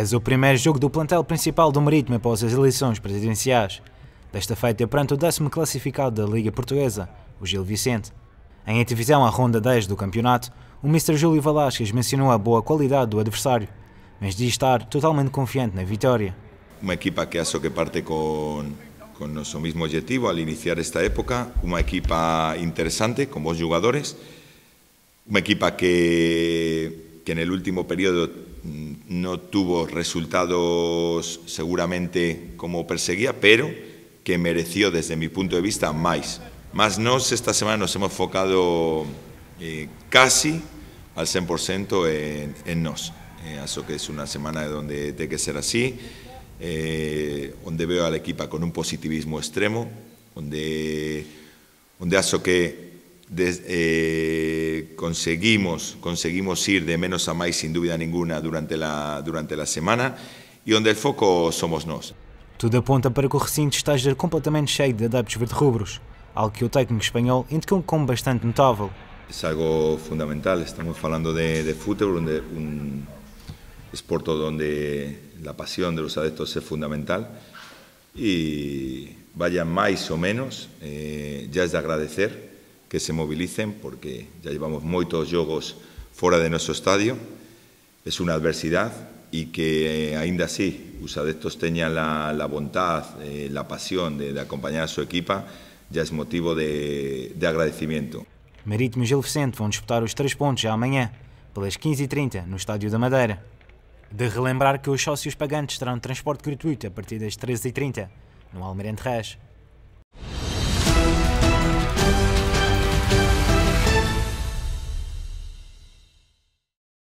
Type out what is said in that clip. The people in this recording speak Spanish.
És o primeiro jogo do plantel principal do Marítimo após as eleições presidenciais. Desta feita é perante o décimo classificado da Liga Portuguesa, o Gil Vicente. Em antevisão à ronda 10 do campeonato, o Mr. Júlio Velasquez mencionou a boa qualidade do adversário, mas diz estar totalmente confiante na vitória. Uma equipa que acho que parte com con nosso mesmo objetivo ao iniciar esta época, uma equipa interessante com bons jogadores, uma equipa que, que no último período no tuvo resultados seguramente como perseguía, pero que mereció desde mi punto de vista más. Más nos esta semana nos hemos enfocado eh, casi al 100% en, nos. Eh, eso que es una semana donde tiene que ser así, eh, donde veo a la equipa con un positivismo extremo, donde, donde eso que... desde eh, conseguimos, conseguimos ir de menos a más sin duda ninguna durante la, durante la semana y donde el foco somos nosotros. Todo apunta para que el recinto esteja completamente cheio de adeptos verde-rubros, algo que el técnico espanhol indicou como bastante notable. Es algo fundamental, estamos hablando de, de un onde donde esporte pasión de los adeptos es fundamental y vaya más o menos, eh, es de agradecer que se movilicen porque ya llevamos muchos juegos fuera de nuestro estadio. Es una adversidad y que, eh, ainda así, os adeptos teñan la, voluntad eh, la pasión de, acompañar a su equipa, já es motivo de, agradecimiento agradecimento. Marítimo e Gil Vicente vão disputar os três pontos já amanhã, pelas 15h30, e no Estádio da Madeira. De relembrar que os sócios pagantes terão transporte gratuito a partir das 13h30, e no Almirante Reis.